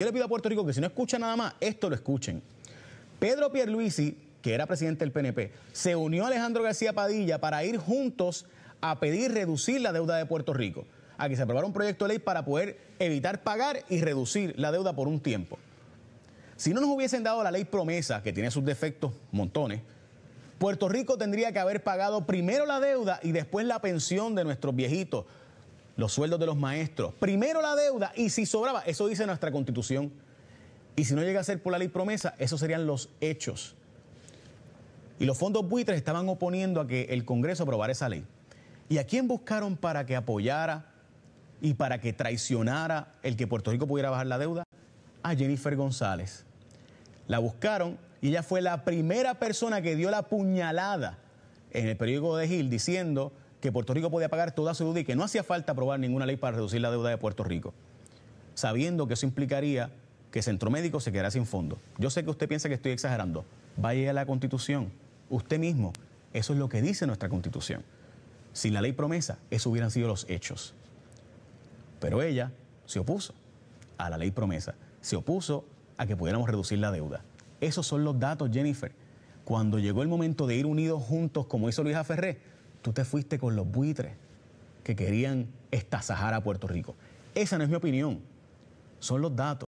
Yo le pido a Puerto Rico que si no escucha nada más, esto lo escuchen. Pedro Pierluisi, que era presidente del PNP, se unió a Alejandro García Padilla para ir juntos a pedir reducir la deuda de Puerto Rico, a que se aprobara un proyecto de ley para poder evitar pagar y reducir la deuda por un tiempo. Si no nos hubiesen dado la ley promesa, que tiene sus defectos, montones, Puerto Rico tendría que haber pagado primero la deuda y después la pensión de nuestros viejitos, los sueldos de los maestros, primero la deuda y si sobraba, eso dice nuestra constitución. Y si no llega a ser por la ley promesa, esos serían los hechos. Y los fondos buitres estaban oponiendo a que el Congreso aprobara esa ley. ¿Y a quién buscaron para que apoyara y para que traicionara el que Puerto Rico pudiera bajar la deuda? A Jennifer González. La buscaron y ella fue la primera persona que dio la puñalada en el periódico de Gil diciendo que Puerto Rico podía pagar toda su deuda y que no hacía falta aprobar ninguna ley para reducir la deuda de Puerto Rico, sabiendo que eso implicaría que Centro Médico se quedara sin fondo. Yo sé que usted piensa que estoy exagerando. Vaya a la Constitución, usted mismo. Eso es lo que dice nuestra Constitución. Sin la ley promesa, eso hubieran sido los hechos. Pero ella se opuso a la ley promesa, se opuso a que pudiéramos reducir la deuda. Esos son los datos, Jennifer. Cuando llegó el momento de ir unidos juntos, como hizo Luisa Ferré, tú te fuiste con los buitres que querían estasajar a Puerto Rico. Esa no es mi opinión, son los datos.